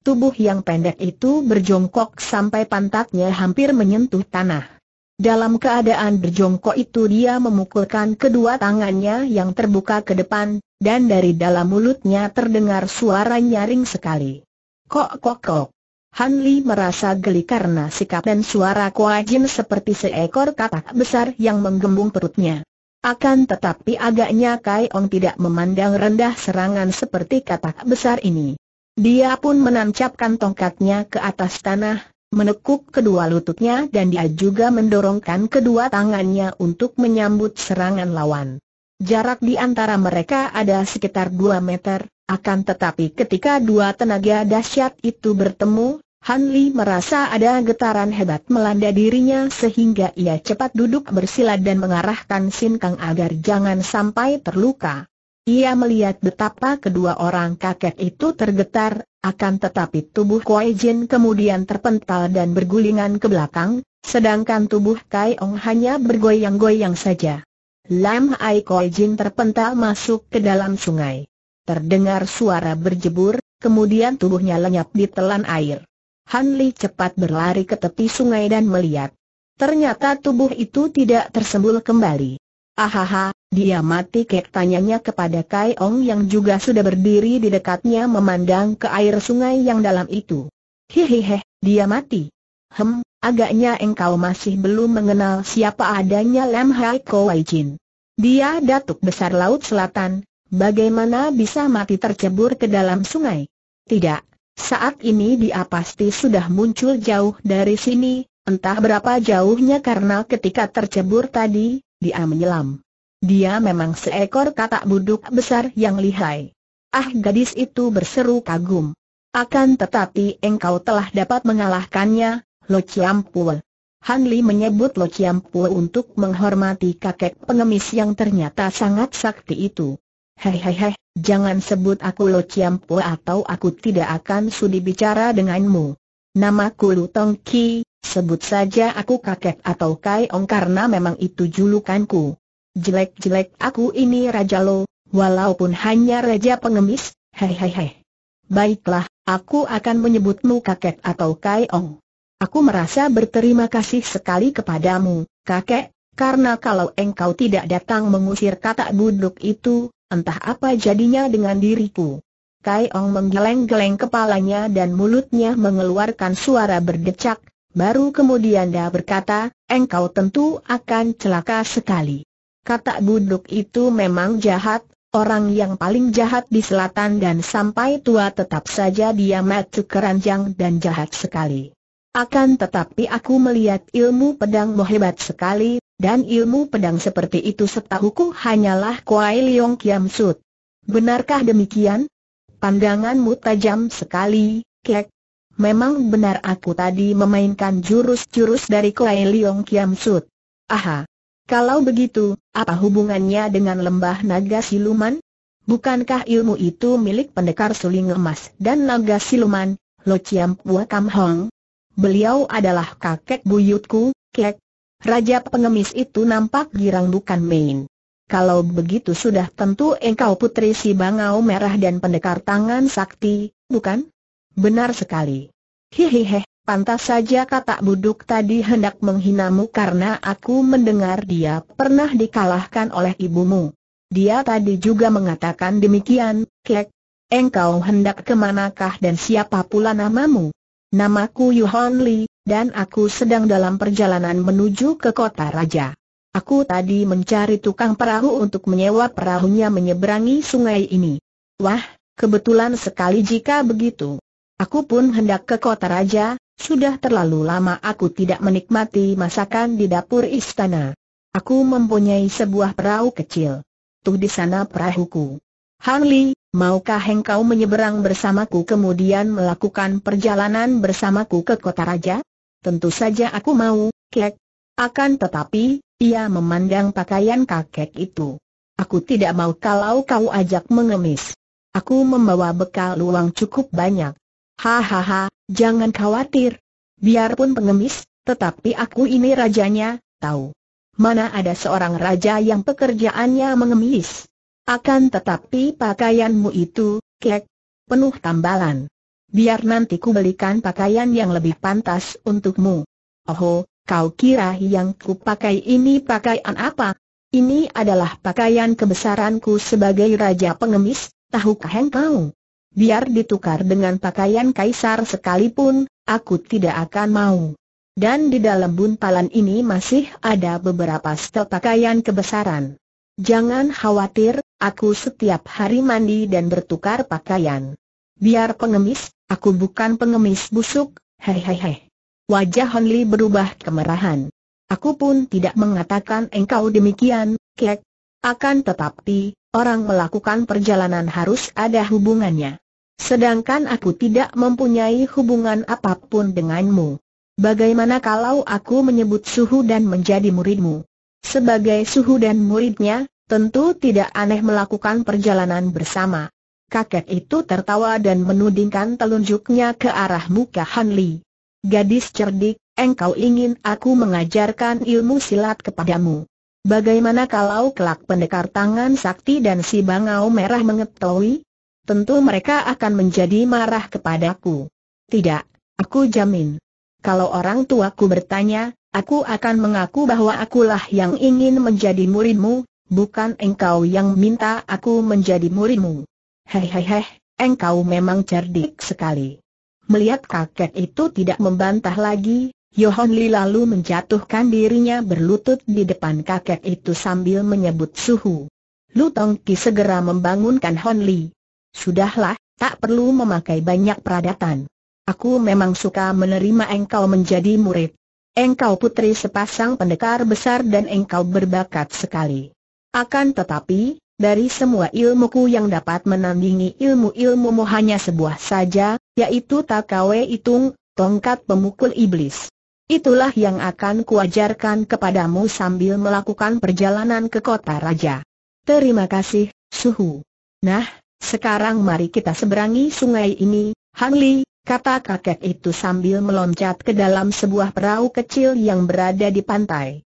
Tubuh yang pendek itu berjongkok sampai pantatnya hampir menyentuh tanah. Dalam keadaan berjongkok itu dia memukulkan kedua tangannya yang terbuka ke depan, dan dari dalam mulutnya terdengar suara nyaring sekali. Kok kok kok. Han Li merasa geli karena sikap dan suara Kua Jin seperti seekor katak besar yang menggembung perutnya. Akan tetapi agaknya Kai Ong tidak memandang rendah serangan seperti katak besar ini. Dia pun menancapkan tongkatnya ke atas tanah, menekuk kedua lututnya dan dia juga mendorongkan kedua tangannya untuk menyambut serangan lawan. Jarak di antara mereka ada sekitar dua meter, akan tetapi ketika dua tenaga dahsyat itu bertemu, Han Li merasa ada getaran hebat melanda dirinya sehingga ia cepat duduk bersila dan mengarahkan Sin Kang agar jangan sampai terluka. Ia melihat betapa kedua orang kakek itu tergetar, akan tetapi tubuh Kuai Jin kemudian terpental dan bergulingan ke belakang, sedangkan tubuh Kai Ong hanya bergoyang-goyang saja. Lam Hai Koi Jin terpental masuk ke dalam sungai. Terdengar suara berjebur, kemudian tubuhnya lenyap di telan air. Han Li cepat berlari ke tepi sungai dan melihat. Ternyata tubuh itu tidak tersembul kembali. Ahaha, dia mati kek tanyanya kepada Kai Ong yang juga sudah berdiri di dekatnya memandang ke air sungai yang dalam itu. Hihihe, dia mati. Hem, agaknya engkau masih belum mengenal siapa adanya Lam Hai Kowai Jin. Dia datuk besar Laut Selatan, bagaimana bisa mati tercebur ke dalam sungai? Tidak, saat ini dia pasti sudah muncul jauh dari sini, entah berapa jauhnya karena ketika tercebur tadi, dia menyelam. Dia memang seekor katak buduk besar yang lihai. Ah gadis itu berseru kagum. Akan tetapi engkau telah dapat mengalahkannya, Lo Pue. Han Li menyebut Lo Pue untuk menghormati kakek pengemis yang ternyata sangat sakti itu. Hehehe, jangan sebut aku Lo Pue atau aku tidak akan sudi bicara denganmu. Nama ku Lu Tong Ki, sebut saja aku kakek atau Kai Ong karena memang itu julukanku. Jelek-jelek aku ini Raja Lo, walaupun hanya Raja Pengemis, hehehe. Baiklah, aku akan menyebutmu kakek atau Kai Ong. Aku merasa berterima kasih sekali kepadamu, kakek, karena kalau engkau tidak datang mengusir katak buduk itu, entah apa jadinya dengan diriku. Kai Ong menggeleng-geleng kepalanya dan mulutnya mengeluarkan suara berdecak, baru kemudian dia berkata, engkau tentu akan celaka sekali. Katak buduk itu memang jahat, orang yang paling jahat di selatan dan sampai tua tetap saja dia matuk keranjang dan jahat sekali. Akan tetapi aku melihat ilmu pedang hebat sekali, dan ilmu pedang seperti itu setahuku hanyalah Kuai Leong Kiam Sut. Benarkah demikian? Pandanganmu tajam sekali, Kek. Memang benar aku tadi memainkan jurus-jurus dari Kuai Leong Kiam Sut. Aha. Kalau begitu, apa hubungannya dengan lembah naga siluman? Bukankah ilmu itu milik pendekar suling emas dan naga siluman, Lo Chiam Pua Kam Hong? beliau adalah kakek buyutku, kek. Raja pengemis itu nampak girang bukan main. Kalau begitu sudah tentu engkau putri si bangau merah dan pendekar tangan sakti, bukan? Benar sekali. Hihihi, pantas saja kata buduk tadi hendak menghinamu karena aku mendengar dia pernah dikalahkan oleh ibumu. Dia tadi juga mengatakan demikian, kek. Engkau hendak kemanakah dan siapa pula namamu? Namaku Hon Li, dan aku sedang dalam perjalanan menuju ke kota raja. Aku tadi mencari tukang perahu untuk menyewa perahunya menyeberangi sungai ini. Wah, kebetulan sekali jika begitu. Aku pun hendak ke kota raja, sudah terlalu lama aku tidak menikmati masakan di dapur istana. Aku mempunyai sebuah perahu kecil. Tuh di sana perahuku. Han Li, maukah engkau menyeberang bersamaku kemudian melakukan perjalanan bersamaku ke kota raja? Tentu saja aku mau, kek. Akan tetapi, ia memandang pakaian kakek itu. Aku tidak mau kalau kau ajak mengemis. Aku membawa bekal luang cukup banyak. Hahaha, jangan khawatir. Biarpun pengemis, tetapi aku ini rajanya, tahu. Mana ada seorang raja yang pekerjaannya mengemis? Akan tetapi pakaianmu itu, kek, penuh tambalan. Biar nanti ku belikan pakaian yang lebih pantas untukmu. Oh, kau kira yang ku pakai ini pakaian apa? Ini adalah pakaian kebesaranku sebagai Raja Pengemis, tahukah engkau? Biar ditukar dengan pakaian kaisar sekalipun, aku tidak akan mau. Dan di dalam buntalan ini masih ada beberapa setel pakaian kebesaran. Jangan khawatir, aku setiap hari mandi dan bertukar pakaian. Biar pengemis, aku bukan pengemis busuk, hehehe. Wajah Honli berubah kemerahan. Aku pun tidak mengatakan engkau demikian, kek. Akan tetapi, orang melakukan perjalanan harus ada hubungannya. Sedangkan aku tidak mempunyai hubungan apapun denganmu. Bagaimana kalau aku menyebut suhu dan menjadi muridmu? Sebagai suhu dan muridnya, tentu tidak aneh melakukan perjalanan bersama. Kakek itu tertawa dan menudingkan telunjuknya ke arah muka Han Li. Gadis cerdik, engkau ingin aku mengajarkan ilmu silat kepadamu. Bagaimana kalau kelak pendekar tangan sakti dan si bangau merah mengetahui? Tentu mereka akan menjadi marah kepadaku. Tidak, aku jamin. Kalau orang tuaku bertanya, aku akan mengaku bahwa akulah yang ingin menjadi muridmu, bukan engkau yang minta aku menjadi muridmu. Hehehe, engkau memang cerdik sekali. Melihat kakek itu tidak membantah lagi, Yohon Li lalu menjatuhkan dirinya berlutut di depan kakek itu sambil menyebut suhu. Lu Tong Ki segera membangunkan Hon Li. Sudahlah, tak perlu memakai banyak peradatan. Aku memang suka menerima engkau menjadi murid. Engkau putri sepasang pendekar besar dan engkau berbakat sekali. Akan tetapi, dari semua ilmuku yang dapat menandingi ilmu-ilmumu hanya sebuah saja, yaitu Takawe Itung, tongkat pemukul iblis. Itulah yang akan kuajarkan kepadamu sambil melakukan perjalanan ke kota raja. Terima kasih, Suhu. Nah, sekarang mari kita seberangi sungai ini, Hanli kata kakek itu sambil meloncat ke dalam sebuah perahu kecil yang berada di pantai.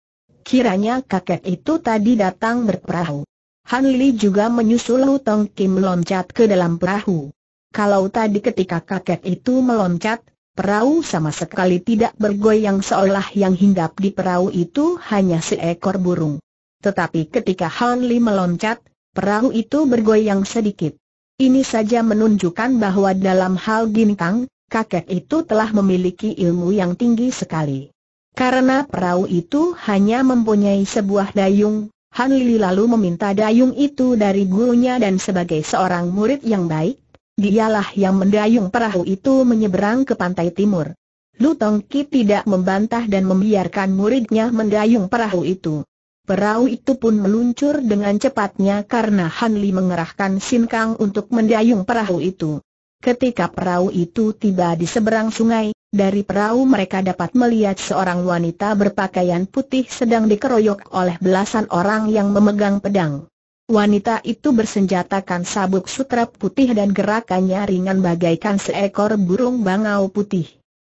Kiranya kakek itu tadi datang berperahu. Han Li juga menyusul Lu Tong Kim meloncat ke dalam perahu. Kalau tadi ketika kakek itu meloncat, perahu sama sekali tidak bergoyang seolah yang hinggap di perahu itu hanya seekor burung. Tetapi ketika Han Li meloncat, perahu itu bergoyang sedikit. Ini saja menunjukkan bahwa dalam hal bintang, kakek itu telah memiliki ilmu yang tinggi sekali. Karena perahu itu hanya mempunyai sebuah dayung, Han Lili lalu meminta dayung itu dari gurunya dan sebagai seorang murid yang baik, dialah yang mendayung perahu itu menyeberang ke pantai timur. Lu Ki tidak membantah dan membiarkan muridnya mendayung perahu itu. Perahu itu pun meluncur dengan cepatnya karena Han Li mengerahkan Sin Kang untuk mendayung perahu itu. Ketika perahu itu tiba di seberang sungai, dari perahu mereka dapat melihat seorang wanita berpakaian putih sedang dikeroyok oleh belasan orang yang memegang pedang. Wanita itu bersenjatakan sabuk sutra putih dan gerakannya ringan bagaikan seekor burung bangau putih.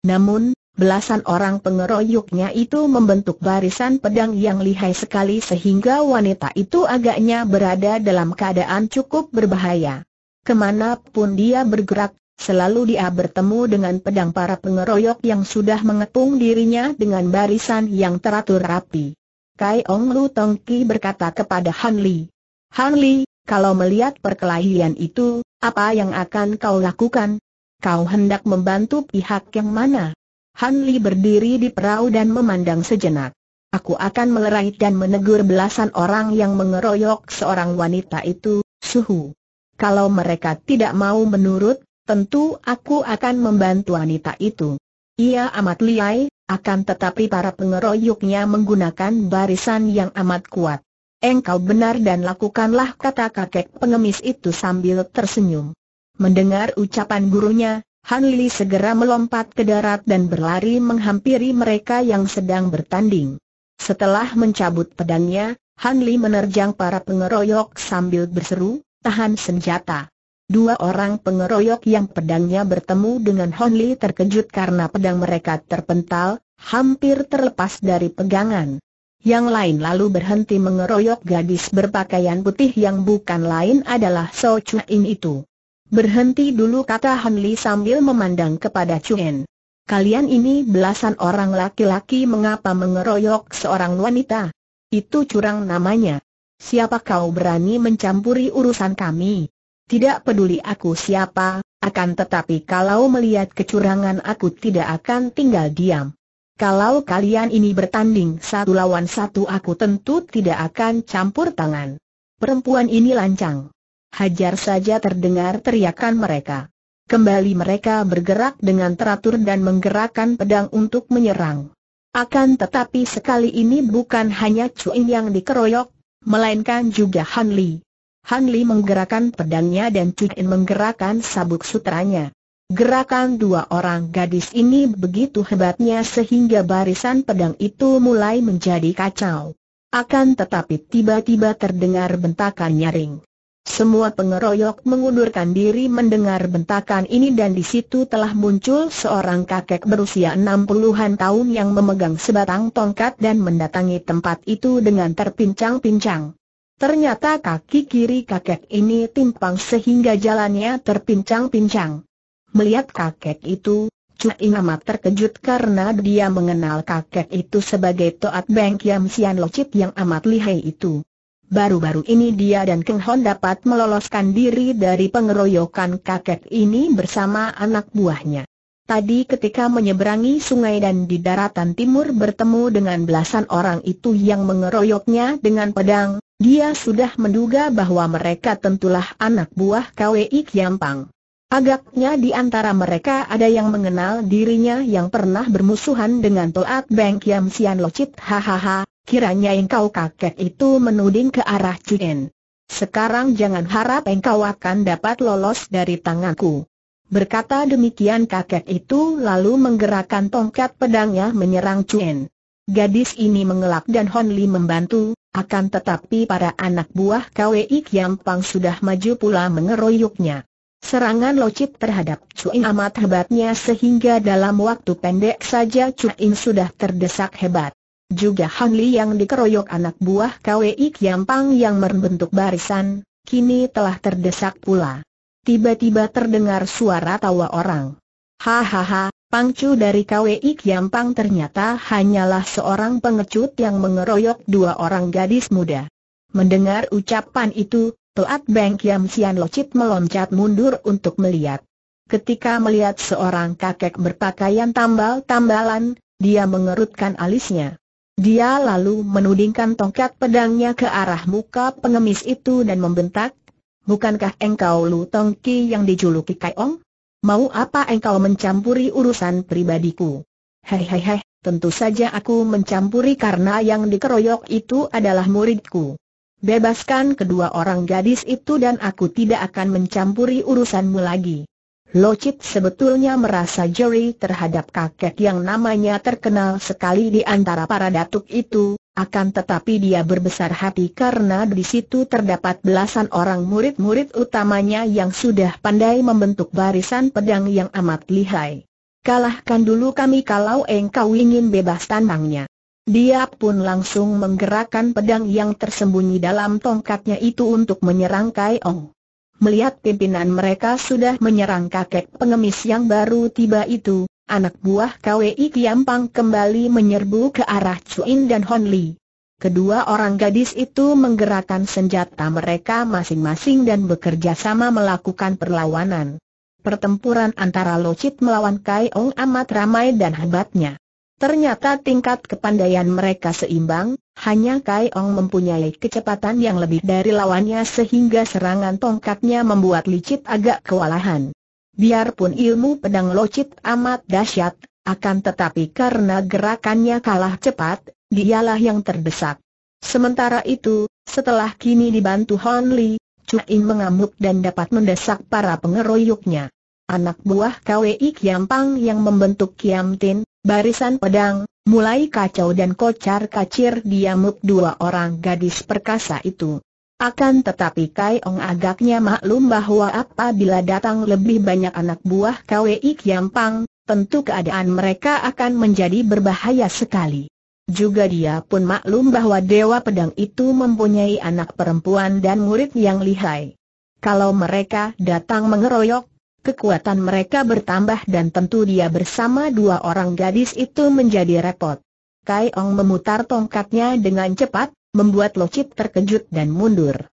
Namun, Belasan orang pengeroyoknya itu membentuk barisan pedang yang lihai sekali sehingga wanita itu agaknya berada dalam keadaan cukup berbahaya. Kemanapun dia bergerak, selalu dia bertemu dengan pedang para pengeroyok yang sudah mengepung dirinya dengan barisan yang teratur rapi. Kai Ong Lu Tong Ki berkata kepada Han Li, Han Li, kalau melihat perkelahian itu, apa yang akan kau lakukan? Kau hendak membantu pihak yang mana? Han Li berdiri di perahu dan memandang sejenak. Aku akan melerai dan menegur belasan orang yang mengeroyok seorang wanita itu, suhu. Kalau mereka tidak mau menurut, tentu aku akan membantu wanita itu. Ia amat liai, akan tetapi para pengeroyoknya menggunakan barisan yang amat kuat. Engkau benar dan lakukanlah kata kakek pengemis itu sambil tersenyum. Mendengar ucapan gurunya, Han Li segera melompat ke darat dan berlari menghampiri mereka yang sedang bertanding. Setelah mencabut pedangnya, Han Li menerjang para pengeroyok sambil berseru, tahan senjata. Dua orang pengeroyok yang pedangnya bertemu dengan Han Li terkejut karena pedang mereka terpental, hampir terlepas dari pegangan. Yang lain lalu berhenti mengeroyok gadis berpakaian putih yang bukan lain adalah So Chu In itu. Berhenti dulu kata Han Li sambil memandang kepada Chuen. Kalian ini belasan orang laki-laki mengapa mengeroyok seorang wanita? Itu curang namanya. Siapa kau berani mencampuri urusan kami? Tidak peduli aku siapa, akan tetapi kalau melihat kecurangan aku tidak akan tinggal diam. Kalau kalian ini bertanding satu lawan satu aku tentu tidak akan campur tangan. Perempuan ini lancang. Hajar saja terdengar teriakan mereka. Kembali mereka bergerak dengan teratur dan menggerakkan pedang untuk menyerang. Akan tetapi sekali ini bukan hanya Chuin yang dikeroyok, melainkan juga Han Li. Han Li menggerakkan pedangnya dan Chuin menggerakkan sabuk sutranya. Gerakan dua orang gadis ini begitu hebatnya sehingga barisan pedang itu mulai menjadi kacau. Akan tetapi tiba-tiba terdengar bentakan nyaring. Semua pengeroyok mengundurkan diri mendengar bentakan ini dan di situ telah muncul seorang kakek berusia 60-an tahun yang memegang sebatang tongkat dan mendatangi tempat itu dengan terpincang-pincang. Ternyata kaki kiri kakek ini timpang sehingga jalannya terpincang-pincang. Melihat kakek itu, Chu terkejut karena dia mengenal kakek itu sebagai Toat Beng Kiam Sian Locit yang amat lihai itu. Baru-baru ini dia dan Keng Hon dapat meloloskan diri dari pengeroyokan kakek ini bersama anak buahnya. Tadi ketika menyeberangi sungai dan di daratan timur bertemu dengan belasan orang itu yang mengeroyoknya dengan pedang, dia sudah menduga bahwa mereka tentulah anak buah KWI Kiampang. Agaknya di antara mereka ada yang mengenal dirinya yang pernah bermusuhan dengan Toat Beng Kiam Sian Locit hahaha, Kiranya engkau kakek itu menuding ke arah Cuen. Sekarang jangan harap engkau akan dapat lolos dari tanganku. Berkata demikian kakek itu lalu menggerakkan tongkat pedangnya menyerang Cuen. Gadis ini mengelak dan Hon Li membantu, akan tetapi para anak buah KWI Kiam Pang sudah maju pula mengeroyoknya. Serangan lochip terhadap Cuen amat hebatnya sehingga dalam waktu pendek saja Cuen sudah terdesak hebat. Juga Han Li yang dikeroyok anak buah KWI Kiampang yang membentuk barisan, kini telah terdesak pula. Tiba-tiba terdengar suara tawa orang. Hahaha, Pangcu dari KWI Kiampang ternyata hanyalah seorang pengecut yang mengeroyok dua orang gadis muda. Mendengar ucapan itu, Toat Beng Kiam Sian Locit meloncat mundur untuk melihat. Ketika melihat seorang kakek berpakaian tambal-tambalan, dia mengerutkan alisnya. Dia lalu menudingkan tongkat pedangnya ke arah muka pengemis itu dan membentak, Bukankah engkau Lu Tongki yang dijuluki Kaiong? Mau apa engkau mencampuri urusan pribadiku? Hei hei hei, tentu saja aku mencampuri karena yang dikeroyok itu adalah muridku. Bebaskan kedua orang gadis itu dan aku tidak akan mencampuri urusanmu lagi. Locit sebetulnya merasa jeri terhadap kakek yang namanya terkenal sekali di antara para datuk itu, akan tetapi dia berbesar hati karena di situ terdapat belasan orang murid-murid utamanya yang sudah pandai membentuk barisan pedang yang amat lihai. Kalahkan dulu kami kalau engkau ingin bebas tanangnya. Dia pun langsung menggerakkan pedang yang tersembunyi dalam tongkatnya itu untuk menyerang Kai Ong. Melihat pimpinan mereka sudah menyerang kakek pengemis yang baru tiba itu, anak buah KWI Kiampang kembali menyerbu ke arah Chuin dan Hon Li. Kedua orang gadis itu menggerakkan senjata mereka masing-masing dan bekerja sama melakukan perlawanan. Pertempuran antara Locit melawan Kai Ong amat ramai dan hebatnya. Ternyata tingkat kepandaian mereka seimbang, hanya Kai Ong mempunyai kecepatan yang lebih dari lawannya sehingga serangan tongkatnya membuat licit agak kewalahan. Biarpun ilmu pedang locit amat dahsyat, akan tetapi karena gerakannya kalah cepat, dialah yang terdesak. Sementara itu, setelah kini dibantu Hon Li, Cui mengamuk dan dapat mendesak para pengeroyoknya. Anak buah KWI Pang yang membentuk Kiam Tin. Barisan pedang, mulai kacau dan kocar kacir diamuk dua orang gadis perkasa itu. Akan tetapi Kai Ong agaknya maklum bahwa apabila datang lebih banyak anak buah KWI Kiampang, tentu keadaan mereka akan menjadi berbahaya sekali. Juga dia pun maklum bahwa Dewa Pedang itu mempunyai anak perempuan dan murid yang lihai. Kalau mereka datang mengeroyok, kekuatan mereka bertambah dan tentu dia bersama dua orang gadis itu menjadi repot. Kai Ong memutar tongkatnya dengan cepat, membuat Chip terkejut dan mundur.